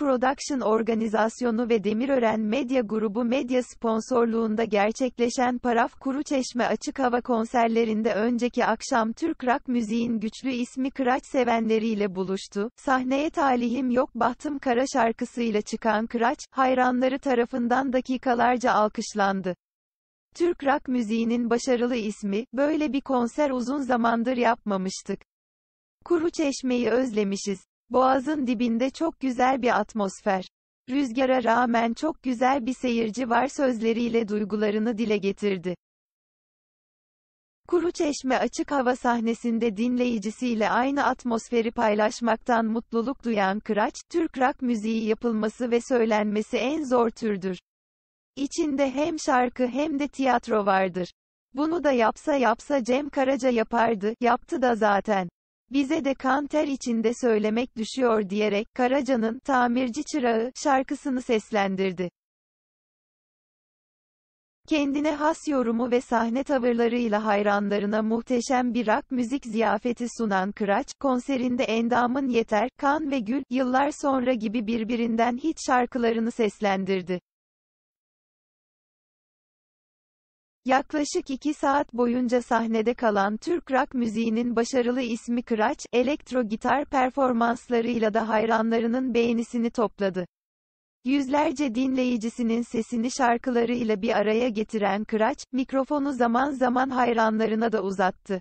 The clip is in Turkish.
Production Organizasyonu ve Demirören Medya Grubu medya sponsorluğunda gerçekleşen Paraf Kuru Çeşme Açık Hava konserlerinde önceki akşam Türk rock müziğin güçlü ismi Kıraç sevenleriyle buluştu. Sahneye Talihim Yok Bahtım Kara şarkısıyla çıkan Kıraç, hayranları tarafından dakikalarca alkışlandı. Türk rock müziğinin başarılı ismi, böyle bir konser uzun zamandır yapmamıştık. Kuru çeşmeyi özlemişiz. Boğazın dibinde çok güzel bir atmosfer. Rüzgara rağmen çok güzel bir seyirci var sözleriyle duygularını dile getirdi. Kuru Çeşme açık hava sahnesinde dinleyicisiyle aynı atmosferi paylaşmaktan mutluluk duyan Kıraç, Türk rock müziği yapılması ve söylenmesi en zor türdür. İçinde hem şarkı hem de tiyatro vardır. Bunu da yapsa yapsa Cem Karaca yapardı, yaptı da zaten bize de kan ter içinde söylemek düşüyor diyerek Karaca'nın Tamirci Çırağı şarkısını seslendirdi. Kendine has yorumu ve sahne tavırlarıyla hayranlarına muhteşem bir rock müzik ziyafeti sunan Kıraç, konserinde Endamın Yeter, Kan ve Gül, yıllar sonra gibi birbirinden hiç şarkılarını seslendirdi. Yaklaşık iki saat boyunca sahnede kalan Türk rock müziğinin başarılı ismi Kıraç, elektro gitar performanslarıyla da hayranlarının beğenisini topladı. Yüzlerce dinleyicisinin sesini şarkılarıyla bir araya getiren Kıraç, mikrofonu zaman zaman hayranlarına da uzattı.